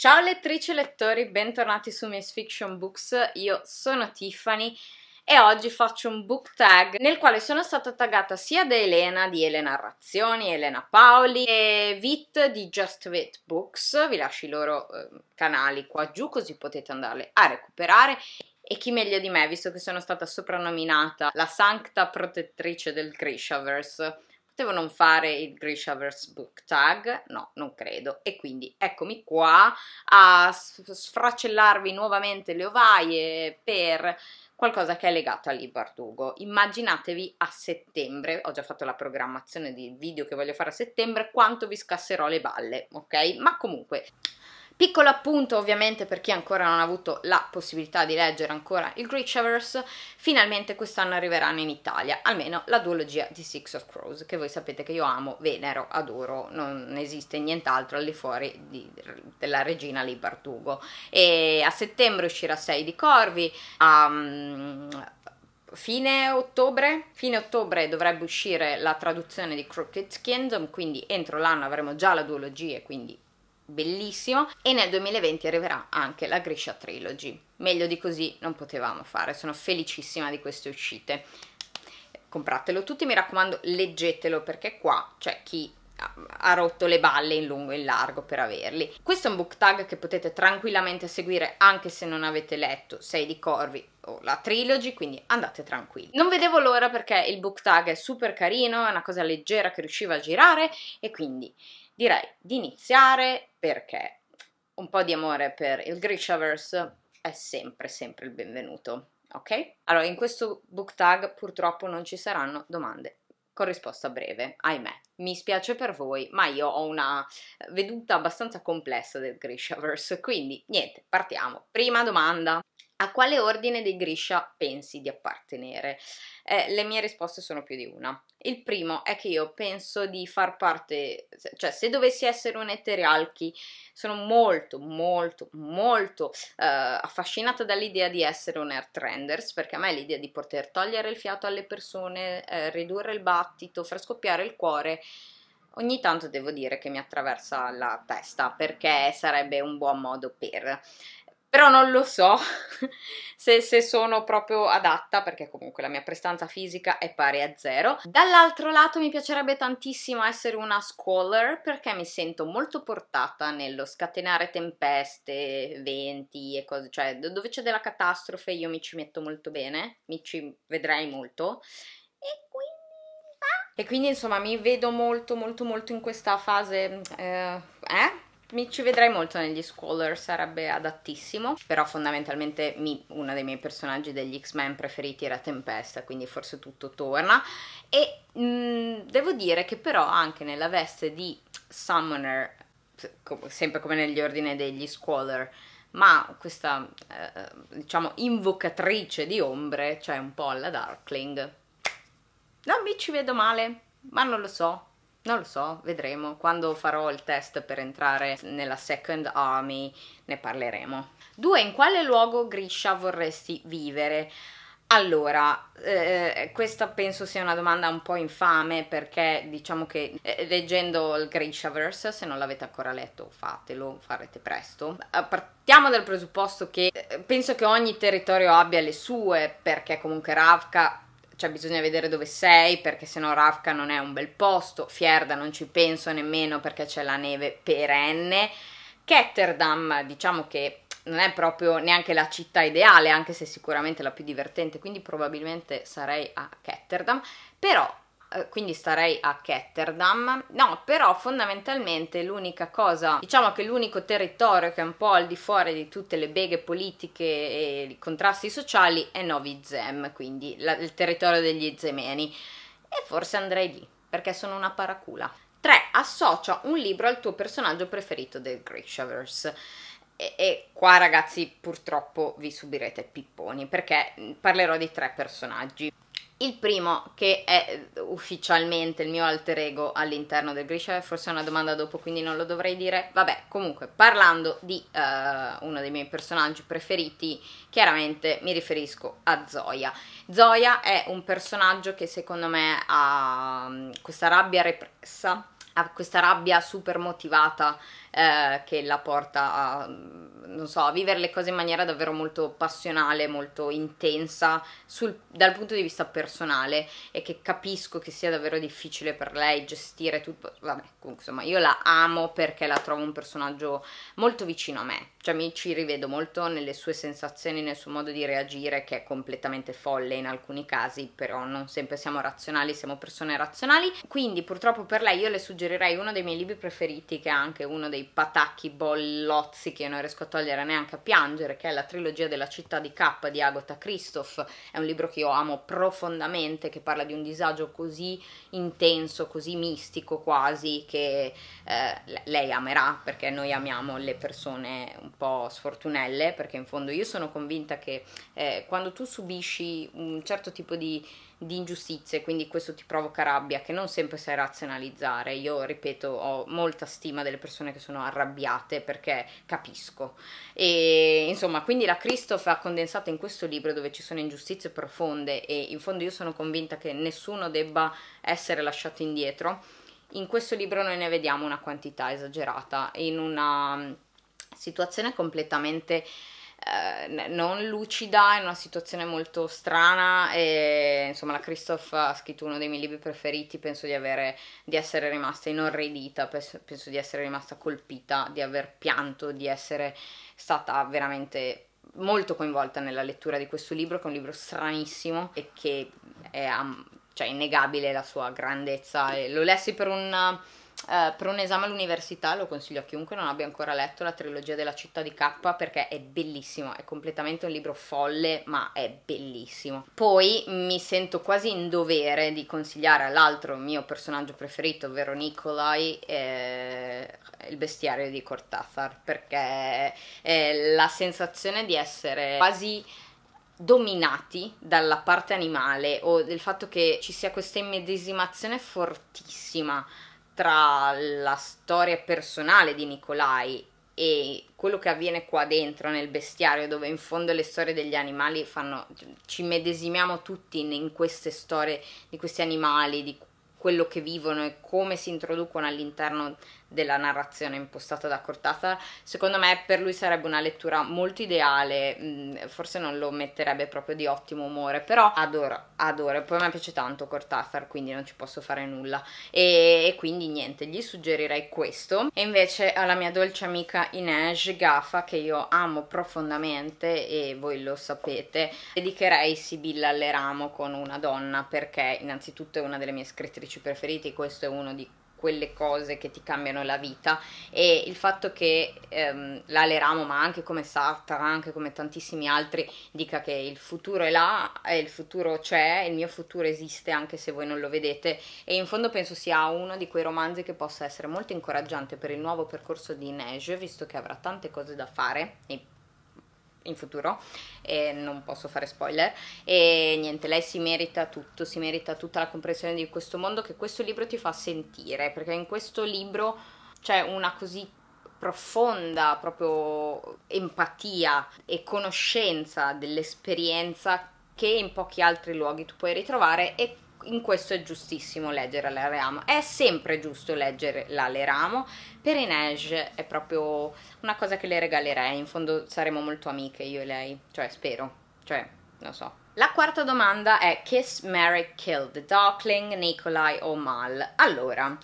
Ciao lettrici e lettori, bentornati su Miss Fiction Books, io sono Tiffany e oggi faccio un book tag nel quale sono stata taggata sia da Elena di Elena Razioni, Elena Paoli e Vit di Just Vit Books, vi lascio i loro eh, canali qua giù così potete andarle a recuperare e chi meglio di me, visto che sono stata soprannominata la sancta protettrice del Grishaverse non fare il Grishaverse Book Tag? No, non credo. E quindi eccomi qua a sfracellarvi nuovamente le ovaie per qualcosa che è legato al Bardugo. Immaginatevi a settembre, ho già fatto la programmazione di video che voglio fare a settembre, quanto vi scasserò le balle, ok? Ma comunque, Piccolo appunto ovviamente per chi ancora non ha avuto la possibilità di leggere ancora il Grishaverse, finalmente quest'anno arriveranno in Italia, almeno la duologia di Six of Crows, che voi sapete che io amo, venero, adoro, non esiste nient'altro al di fuori di, della regina lì Bardugo. E a settembre uscirà Sei di Corvi, a... Um, fine ottobre, fine ottobre dovrebbe uscire la traduzione di Crooked Kingdom, quindi entro l'anno avremo già la duologia e quindi bellissimo e nel 2020 arriverà anche la Grisha Trilogy. Meglio di così non potevamo fare, sono felicissima di queste uscite. Compratelo tutti, mi raccomando leggetelo perché qua c'è chi ha rotto le balle in lungo e in largo per averli. Questo è un book tag che potete tranquillamente seguire anche se non avete letto Sei di Corvi o la Trilogy, quindi andate tranquilli. Non vedevo l'ora perché il book tag è super carino, è una cosa leggera che riusciva a girare e quindi direi di iniziare perché un po' di amore per il Grishaverse è sempre, sempre il benvenuto, ok? Allora, in questo book tag purtroppo non ci saranno domande con risposta breve, ahimè. Mi spiace per voi, ma io ho una veduta abbastanza complessa del Grishaverse, quindi niente, partiamo. Prima domanda. A quale ordine dei Grisha pensi di appartenere? Eh, le mie risposte sono più di una. Il primo è che io penso di far parte, cioè se dovessi essere un eterealchi, sono molto, molto, molto eh, affascinata dall'idea di essere un earthrenders, perché a me l'idea di poter togliere il fiato alle persone, eh, ridurre il battito, far scoppiare il cuore, ogni tanto devo dire che mi attraversa la testa perché sarebbe un buon modo per però non lo so se, se, sono proprio adatta perché comunque la mia prestanza fisica è pari a zero. Dall'altro lato mi piacerebbe tantissimo essere una squaller perché mi sento molto portata nello scatenare tempeste, venti e cose, cioè dove c'è della catastrofe io mi ci metto molto bene, mi ci vedrei molto e quindi... E quindi insomma mi vedo molto molto molto in questa fase... eh? eh? mi ci vedrei molto negli Scholar, sarebbe adattissimo, però fondamentalmente mi, uno dei miei personaggi degli X-Men preferiti era Tempesta, quindi forse tutto torna. E mh, mm, devo dire che però anche nella veste di Summoner, sempre come negli ordini degli Scholar, ma questa eh, diciamo invocatrice di ombre, cioè un po' alla Darkling, non mi ci vedo male, ma non lo so, non lo so, vedremo. Quando farò il test per entrare nella Second Army ne parleremo. Due, In quale luogo Grisha vorresti vivere? Allora, eh, questa penso sia una domanda un po' infame perché diciamo che eh, leggendo il Grishaverse, se non l'avete ancora letto fatelo, farete presto. Eh, partiamo dal presupposto che eh, penso che ogni territorio abbia le sue perché comunque Ravka cioè bisogna vedere dove sei perché se no Rafka non è un bel posto, Fierda non ci penso nemmeno perché c'è la neve perenne, Ketterdam diciamo che non è proprio neanche la città ideale anche se sicuramente la più divertente quindi probabilmente sarei a Ketterdam, però eh, quindi starei a Ketterdam. No, però fondamentalmente l'unica cosa, diciamo che l'unico territorio che è un po' al di fuori di tutte le beghe politiche e i contrasti sociali è Novi Zem, quindi la, il territorio degli zemeni. E forse andrei lì, perché sono una paracula. 3. Associa un libro al tuo personaggio preferito del Grishaverse. E, e, qua ragazzi purtroppo vi subirete pipponi perché mm, parlerò di tre personaggi. Il primo, che è eh, ufficialmente il mio alter ego all'interno del Grisha, forse è una domanda dopo, quindi non lo dovrei dire. Vabbè, comunque, parlando di uh, uno dei miei personaggi preferiti, chiaramente mi riferisco a Zoya. Zoya è un personaggio che secondo me ha mm, questa rabbia repressa, ha questa rabbia super motivata eh, che la porta a, mm, non so, a vivere le cose in maniera davvero molto passionale, molto intensa sul, dal punto di vista personale e che capisco che sia davvero difficile per lei gestire tutto. Vabbè, comunque, insomma, io la amo perché la trovo un personaggio molto vicino a me, cioè mi ci rivedo molto nelle sue sensazioni, nel suo modo di reagire che è completamente folle in alcuni casi, però non sempre siamo razionali, siamo persone razionali. Quindi purtroppo per lei io le suggerirei uno dei miei libri preferiti che è anche uno dei dei patacchi bollozzi che io non riesco a togliere neanche a piangere, che è la trilogia della città di K di Agatha Christoph, è un libro che io amo profondamente, che parla di un disagio così intenso, così mistico quasi, che eh, lei amerà, perché noi amiamo le persone un po' sfortunelle, perché in fondo io sono convinta che eh, quando tu subisci un certo tipo di di ingiustizie, quindi questo ti provoca rabbia che non sempre sai razionalizzare. Io ripeto, ho molta stima delle persone che sono arrabbiate perché capisco. E insomma, quindi la Christoph ha condensato in questo libro dove ci sono ingiustizie profonde e in fondo io sono convinta che nessuno debba essere lasciato indietro. In questo libro noi ne vediamo una quantità esagerata in una mm, situazione completamente eh, non lucida, in una situazione molto strana e insomma la Christoph ha scritto uno dei miei libri preferiti, penso di, avere, di essere rimasta inorridita, penso, di essere rimasta colpita, di aver pianto, di essere stata veramente molto coinvolta nella lettura di questo libro, che è un libro stranissimo e che è cioè, innegabile la sua grandezza. E lo lessi per un Uh, per un esame all'università lo consiglio a chiunque non abbia ancora letto la trilogia della città di K perché è bellissimo, è completamente un libro folle ma è bellissimo. Poi mi sento quasi in dovere di consigliare all'altro mio personaggio preferito, ovvero Nicolai, eh, il bestiario di Cortázar perché eh, la sensazione di essere quasi dominati dalla parte animale o del fatto che ci sia questa immedesimazione fortissima tra la storia personale di Nicolai e quello che avviene qua dentro nel bestiario dove in fondo le storie degli animali fanno ci medesimiamo tutti in, queste storie di questi animali di, quello che vivono e come si introducono all'interno della narrazione impostata da Cortázar, secondo me per lui sarebbe una lettura molto ideale, forse non lo metterebbe proprio di ottimo umore, però adoro, adoro, poi a me piace tanto Cortázar, quindi non ci posso fare nulla e, e, quindi niente, gli suggerirei questo e invece alla mia dolce amica Inej Gaffa, che io amo profondamente e voi lo sapete, dedicherei Sibilla Leramo con una donna perché innanzitutto è una delle mie scrittrici grafici preferiti, questo è uno di quelle cose che ti cambiano la vita e il fatto che ehm, l'Ale Ramo ma anche come Sartre anche come tantissimi altri dica che il futuro è là e il futuro c'è il mio futuro esiste anche se voi non lo vedete e in fondo penso sia uno di quei romanzi che possa essere molto incoraggiante per il nuovo percorso di Neige visto che avrà tante cose da fare nei in futuro e non posso fare spoiler e niente lei si merita tutto si merita tutta la comprensione di questo mondo che questo libro ti fa sentire perché in questo libro c'è una così profonda proprio empatia e conoscenza dell'esperienza che in pochi altri luoghi tu puoi ritrovare e in questo è giustissimo leggere l'Aleamo. È sempre giusto leggere l'Aleamo. Per Inej è proprio una cosa che le regalerei. In fondo saremo molto amiche io e lei. Cioè, spero. Cioè, non so. La quarta domanda è Kiss, Mary, Kill the Darkling, Nikolai o Mal. Allora,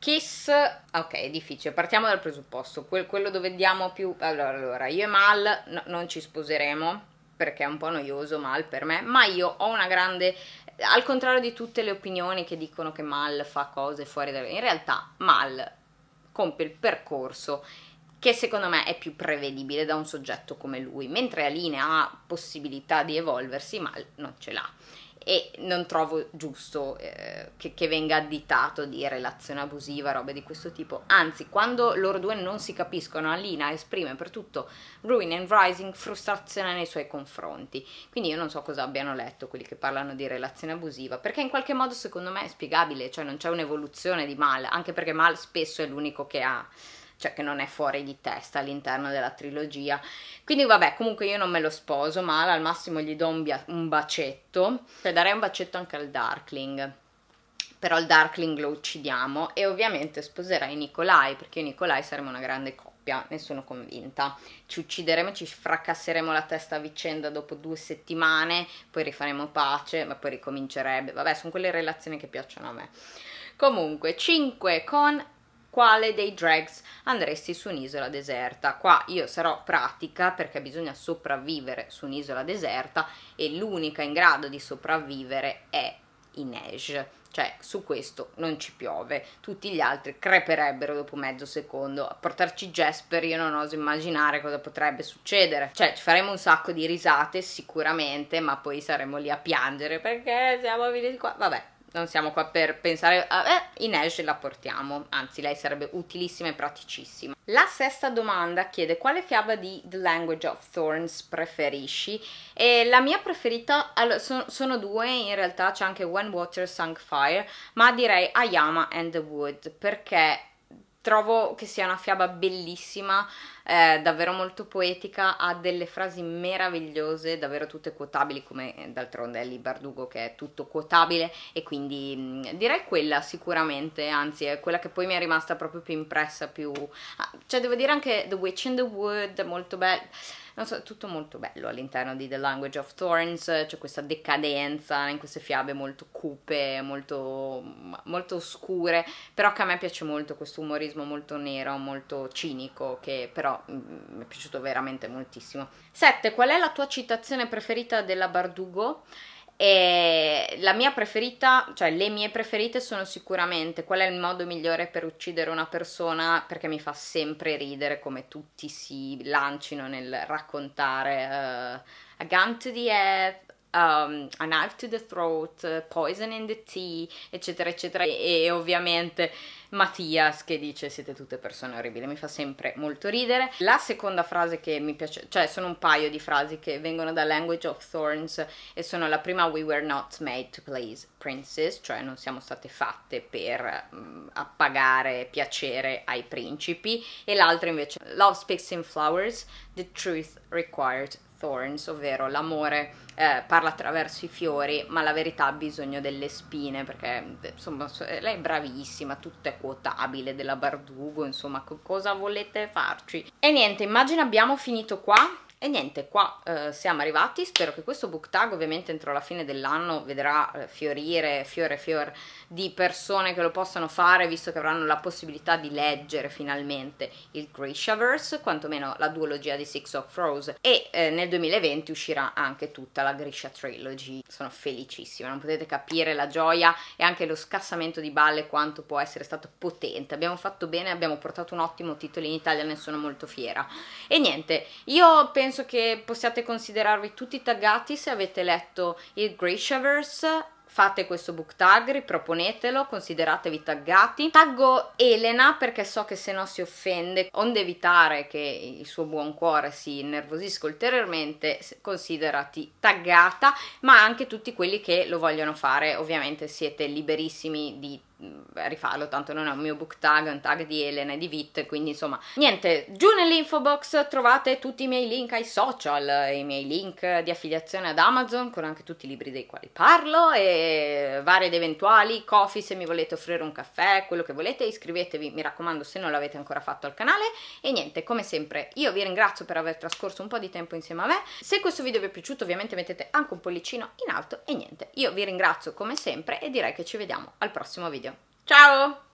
Kiss, ok, è difficile, partiamo dal presupposto, Quel, quello dove diamo più... Allora, allora io e Mal no, non ci sposeremo perché è un po' noioso Mal per me, ma io ho una grande al contrario di tutte le opinioni che dicono che Mal fa cose fuori da... In realtà Mal compie il percorso che secondo me è più prevedibile da un soggetto come lui, mentre Aline ha possibilità di evolversi, Mal non ce l'ha e non trovo giusto eh, che, che, venga additato di relazione abusiva, robe di questo tipo. Anzi, quando loro due non si capiscono, Alina esprime per tutto Ruin and Rising frustrazione nei suoi confronti. Quindi io non so cosa abbiano letto quelli che parlano di relazione abusiva, perché in qualche modo secondo me è spiegabile, cioè non c'è un'evoluzione di Mal, anche perché Mal spesso è l'unico che ha cioè che non è fuori di testa all'interno della trilogia. Quindi vabbè, comunque io non me lo sposo ma al massimo gli do un, un bacetto, cioè darei un bacetto anche al Darkling però il Darkling lo uccidiamo e ovviamente sposerai Nicolai perché io e Nicolai saremo una grande coppia, ne sono convinta. Ci uccideremo, ci fracasseremo la testa a vicenda dopo due settimane, poi rifaremo pace, ma poi ricomincerebbe. Vabbè, sono quelle relazioni che piacciono a me. Comunque, 5 con quale dei drags andresti su un'isola deserta. Qua io sarò pratica perché bisogna sopravvivere su un'isola deserta e l'unica in grado di sopravvivere è Inej. Cioè, su questo non ci piove, tutti gli altri creperebbero dopo mezzo secondo. A portarci Jasper io non oso immaginare cosa potrebbe succedere. Cioè, ci faremo un sacco di risate sicuramente, ma poi saremo lì a piangere perché siamo venuti qua. Vabbè, non siamo qua per pensare, eh, Ines ce la portiamo, anzi lei sarebbe utilissima e praticissima. La sesta domanda chiede quale fiaba di The Language of Thorns preferisci e la mia preferita sono, sono due, in realtà c'è anche When Water Sunk Fire, ma direi Ayama and the Wood perché trovo che sia una fiaba bellissima, eh, davvero molto poetica, ha delle frasi meravigliose, davvero tutte quotabili, come eh, d'altronde è lì Bardugo che è tutto quotabile e quindi mh, direi quella sicuramente, anzi è quella che poi mi è rimasta proprio più impressa, più... Ah, cioè devo dire anche The Witch in the Wood, molto bella non so, è tutto molto bello all'interno di The Language of Thorns, c'è questa decadenza in queste fiabe molto cupe, molto, molto oscure, però che a me piace molto questo umorismo molto nero, molto cinico, che però mm, mi è piaciuto veramente moltissimo. 7. Qual è la tua citazione preferita della Bardugo? E la mia preferita, cioè le mie preferite sono sicuramente qual è il modo migliore per uccidere una persona perché mi fa sempre ridere come tutti si lancino nel raccontare uh, a gun to the head, um, a knife to the throat, poison in the tea, eccetera eccetera e, e ovviamente Mattias che dice siete tutte persone orribili, mi fa sempre molto ridere. La seconda frase che mi piace, cioè sono un paio di frasi che vengono da Language of Thorns e sono la prima We were not made to please princes, cioè non siamo state fatte per mh, mm, appagare piacere ai principi e l'altra invece Love speaks in flowers, the truth required thorns, ovvero l'amore eh, parla attraverso i fiori, ma la verità ha bisogno delle spine, perché insomma eh, lei è bravissima, tutto è quotabile della Bardugo, insomma cosa volete farci? E niente, immagino abbiamo finito qua, e niente qua eh, siamo arrivati spero che questo book tag ovviamente entro la fine dell'anno vedrà eh, fiorire fiore fior di persone che lo possano fare visto che avranno la possibilità di leggere finalmente il Grishaverse quantomeno la duologia di Six of Rose e eh, nel 2020 uscirà anche tutta la Grisha Trilogy sono felicissima non potete capire la gioia e anche lo scassamento di balle quanto può essere stato potente abbiamo fatto bene abbiamo portato un ottimo titolo in Italia ne sono molto fiera e niente io penso penso che possiate considerarvi tutti taggati se avete letto il Grishaverse fate questo book tag, riproponetelo, consideratevi taggati. Taggo Elena perché so che se no si offende, onde evitare che il suo buon cuore si innervosisca ulteriormente, considerati taggata, ma anche tutti quelli che lo vogliono fare, ovviamente siete liberissimi di eh, rifarlo, tanto non è un mio book tag, è un tag di Elena e di Vit, quindi insomma, niente, giù nell'info box trovate tutti i miei link ai social, i miei link di affiliazione ad Amazon, con anche tutti i libri dei quali parlo e vari ed eventuali, coffee se mi volete offrire un caffè, quello che volete, iscrivetevi, mi raccomando, se non l'avete ancora fatto al canale e niente, come sempre, io vi ringrazio per aver trascorso un po' di tempo insieme a me, se questo video vi è piaciuto ovviamente mettete anche un pollicino in alto e niente, io vi ringrazio come sempre e direi che ci vediamo al prossimo video. Ciao!